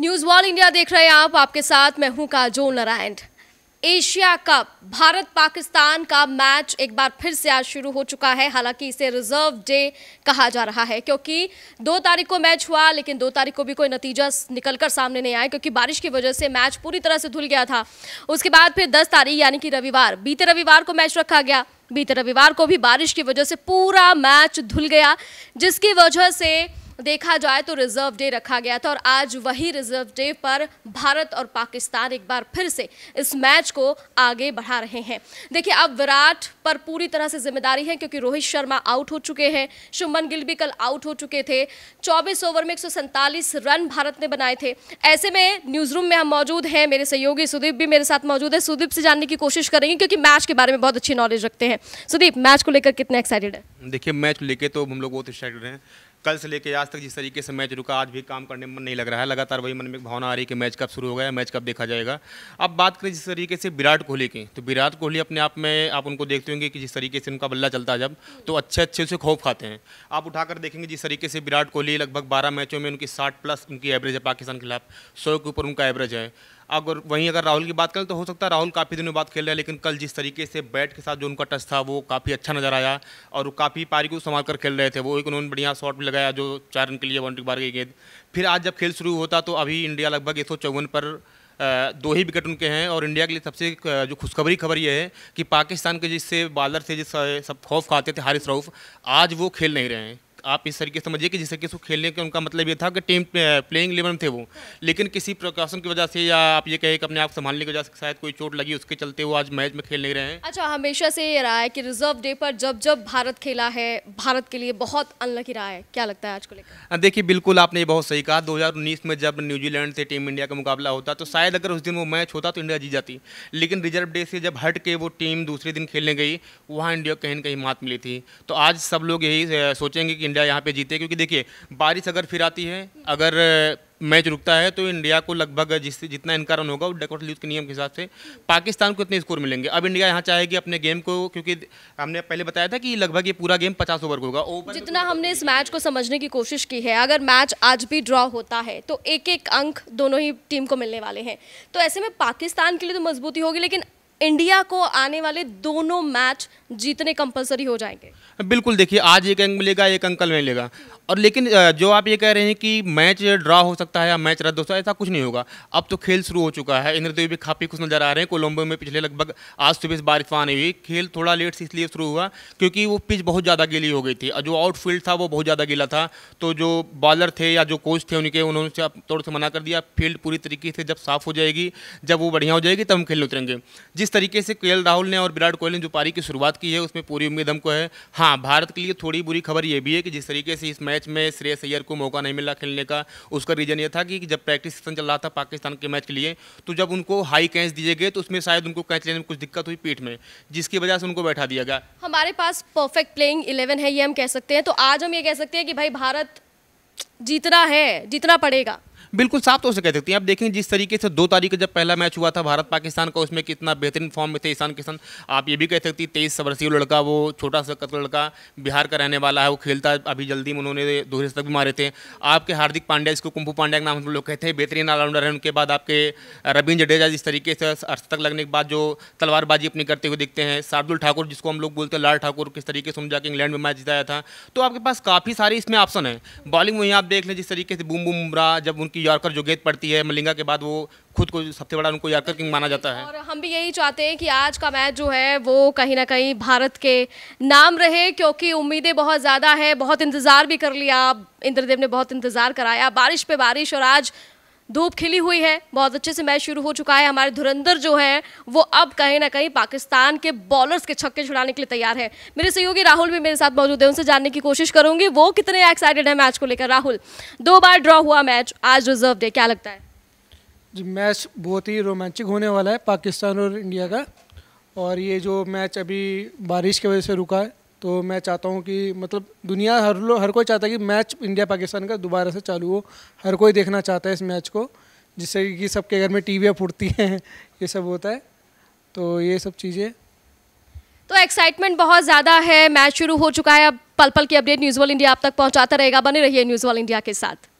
news wall India देख रहे हैं आप आपके साथ मैं हूं काजोल नारायण एशिया कप भारत पाकिस्तान का मैच एक बार फिर से आज शुरू हो चुका है हालांकि इसे रिजर्व डे कहा जा रहा है क्योंकि दो तारीख को मैच हुआ लेकिन दो तारीख को भी कोई नतीजा निकलकर सामने नहीं आया क्योंकि बारिश की वजह से मैच पूरी तरह से धुल गया था उसके बाद फिर दस तारीख यानी कि रविवार बीते रविवार को मैच रखा गया बीते रविवार को भी बारिश की वजह से पूरा मैच धुल गया जिसकी वजह से देखा जाए तो रिजर्व डे रखा गया था और आज वही रिजर्व डे पर भारत और पाकिस्तान एक बार फिर से इस मैच को आगे बढ़ा रहे हैं देखिए अब विराट पर पूरी तरह से जिम्मेदारी है क्योंकि रोहित शर्मा आउट हो चुके हैं शुभमन गिल भी कल आउट हो चुके थे चौबीस ओवर में एक रन भारत ने बनाए थे ऐसे में न्यूज रूम में हम मौजूद हैं मेरे सहयोगी सुदीप भी मेरे साथ मौजूद है सुदीप से जानने की कोशिश करेंगे क्योंकि मैच के बारे में बहुत अच्छी नॉलेज रखते हैं सुदीप मैच को लेकर कितने एक्साइटेड है देखिए मैच लेके लेकर तो हम लोग बहुत एक्साइटेड हैं कल से लेकर आज तक जिस तरीके से मैच रुका आज भी काम करने में मन नहीं लग रहा है लगातार वही मन में भावना आ रही है कि मैच कब शुरू हो गया मैच कब देखा जाएगा अब बात करें जिस तरीके से विराट कोहली की तो विराट कोहली अपने आप में आप उनको देखते होंगे कि जिस तरीके से उनका बल्ला चलता है जब तो अच्छे अच्छे उसे खौफ खाते हैं आप उठाकर देखेंगे जिस तरीके से विराट कोहली लगभग बारह मैचों में उनकी साठ प्लस उनकी एवरेज है पाकिस्तान के खिलाफ सौ के ऊपर उनका एवरेज है अगर वहीं अगर राहुल की बात करें तो हो सकता है राहुल काफ़ी दिनों बाद खेल रहे हैं लेकिन कल जिस तरीके से बैट के साथ जो उनका टच था वो काफ़ी अच्छा नज़र आया और काफ़ी पारी को संभाल कर खेल रहे थे वो एक उन्होंने बढ़िया शॉट भी लगाया जो चार रन के लिए बाउंड्री बार गई गेंद फिर आज जब खेल शुरू होता तो अभी इंडिया लगभग एक पर दो ही विकेट उनके हैं और इंडिया के लिए सबसे जो खुशखबरी खबर ये है कि पाकिस्तान के जिससे बॉलर से जिस सब खौफ खाते थे हारिस रऊफ़ आज वो खेल नहीं रहे हैं आप इस तरीके से समझिए कि जिस तरीके से खेलने का उनका मतलब ये था कि टीम प्लेइंग इलेवन थे वो लेकिन किसी प्रकाशन की वजह से या आप ये कहे कि अपने आप संभालने की वजह से शायद कोई चोट लगी उसके चलते वो आज मैच में खेल नहीं रहे हैं अच्छा हमेशा से ये रहा है कि रिजर्व डे पर जब जब भारत खेला है भारत के लिए बहुत अनलकी रहा है क्या लगता है आज को लेकर देखिए बिल्कुल आपने ये बहुत सही कहा दो में जब न्यूजीलैंड से टीम इंडिया का मुकाबला होता तो शायद अगर उस दिन वो मैच होता तो इंडिया जीत जाती लेकिन रिजर्व डे से जब हट के वो टीम दूसरे दिन खेलने गई वहाँ इंडिया कहीं ना कहीं मात मिली थी तो आज सब लोग यही सोचेंगे कि इंडिया यहाँ पे जीते क्योंकि देखिए बारिश अगर फिर आती है अगर मैच रुकता है तो इंडिया को लगभग जिस जितना इनका रन होगा वो डेकोट लीज के नियम के हिसाब से पाकिस्तान को इतने स्कोर मिलेंगे अब इंडिया यहाँ चाहेगी अपने गेम को क्योंकि हमने पहले बताया था कि लगभग ये पूरा गेम पचास ओवर होगा ओवर जितना हमने इस मैच को समझने की कोशिश की है अगर मैच आज भी ड्रॉ होता है तो एक एक अंक दोनों ही टीम को मिलने वाले हैं तो ऐसे में पाकिस्तान के लिए तो मजबूती होगी लेकिन इंडिया को आने वाले दोनों मैच जीतने कंपलसरी हो जाएंगे बिल्कुल देखिए आज एक अंक मिलेगा एक अंकल मिलेगा और लेकिन जो आप ये कह रहे हैं कि मैच ड्रा हो सकता है या मैच रद्द हो सकता है ऐसा कुछ नहीं होगा अब तो खेल शुरू हो चुका है इंद्रदेव भी काफ़ी खुश नज़र आ रहे हैं कोलंबो में पिछले लगभग आज सुबह से बारिश आने हुई खेल थोड़ा लेट से इसलिए शुरू हुआ क्योंकि वो पिच बहुत ज़्यादा गीली हो गई थी और जो आउटफील्ड था वो बहुत ज़्यादा गीला था तो जो बॉलर थे या जो कोच थे उनके उन्होंने थोड़ा सा मना कर दिया फील्ड पूरी तरीके से जब साफ़ हो जाएगी जब वो बढ़िया हो जाएगी तब हम खेलने उतरेंगे जिस तरीके से के राहुल ने और विराट कोहली ने जो पारी की शुरुआत की है उसमें पूरी उम्मीद हमको है हाँ भारत के लिए थोड़ी बुरी खबर ये भी है कि जिस तरीके से इस मैच में श्रेयस अय्यर को मौका नहीं मिला खेलने का उसका रीज़न ये था कि जब प्रैक्टिस सेशन चल रहा था पाकिस्तान के मैच के लिए तो जब उनको हाई कैच दिए गए तो उसमें शायद उनको कैच लेने में कुछ दिक्कत हुई पीठ में जिसकी वजह से उनको बैठा दिया गया हमारे पास परफेक्ट प्लेइंग इलेवन है ये हम कह सकते हैं तो आज हम ये कह सकते हैं कि भाई भारत जीतना है जीतना पड़ेगा बिल्कुल साफ तौर से कह सकते हैं आप देखें जिस तरीके से दो तारीख का जब पहला मैच हुआ था भारत पाकिस्तान का उसमें कितना बेहतरीन फॉर्म में थे ईशान किशन आप ये भी कह सकती तेईस वर्षीय लड़का वो छोटा सा लड़का बिहार का रहने वाला है वो खेलता अभी जल्दी में उन्होंने दोहरे शतक भी मारे थे आपके हार्दिक पांड्या इसको कुंभू पांड्या के नाम हम लोग कहते हैं बेहतरीन ऑलराउंडर है उनके बाद आपके रविंद्र जडेजा जिस तरीके से तक लगने के बाद जो तलवारबाजी अपनी करते हुए दिखते हैं शार्दुल ठाकुर जिसको हम लोग बोलते हैं लाल ठाकुर किस तरीके से हम जाके इंग्लैंड में मैच जिताया था तो आपके पास काफ़ी सारे इसमें ऑप्शन है बॉलिंग में आप देख लें जिस तरीके से बुम बुमरा जब उनकी यॉर्कर गेंद पड़ती है मलिंगा के बाद वो खुद को सबसे बड़ा उनको यॉर्कर किंग माना जाता है और हम भी यही चाहते हैं कि आज का मैच जो है वो कहीं ना कहीं भारत के नाम रहे क्योंकि उम्मीदें बहुत ज़्यादा है बहुत इंतज़ार भी कर लिया इंद्रदेव ने बहुत इंतज़ार कराया बारिश पे बारिश और आज धूप खिली हुई है बहुत अच्छे से मैच शुरू हो चुका है हमारे धुरंधर जो है वो अब कहीं ना कहीं पाकिस्तान के बॉलर्स के छक्के छुड़ाने के लिए तैयार है मेरे सहयोगी राहुल भी मेरे साथ मौजूद है उनसे जानने की कोशिश करूंगी वो कितने एक्साइटेड है मैच को लेकर राहुल दो बार ड्रॉ हुआ मैच आज रिजर्व डे क्या लगता है जी मैच बहुत ही रोमांचक होने वाला है पाकिस्तान और इंडिया का और ये जो मैच अभी बारिश की वजह से रुका है तो मैं चाहता हूँ कि मतलब दुनिया हर लोग हर कोई चाहता है कि मैच इंडिया पाकिस्तान का दोबारा से चालू हो हर कोई देखना चाहता है इस मैच को जिससे कि सबके घर में टीवियाँ फूटती हैं ये सब होता है तो ये सब चीज़ें तो एक्साइटमेंट बहुत ज़्यादा है मैच शुरू हो चुका है अब पल पल की अपडेट न्यूज़ वर्ल्ड इंडिया आप तक पहुँचाता रहेगा बने रहिए न्यूज़ वर्ल्ड इंडिया के साथ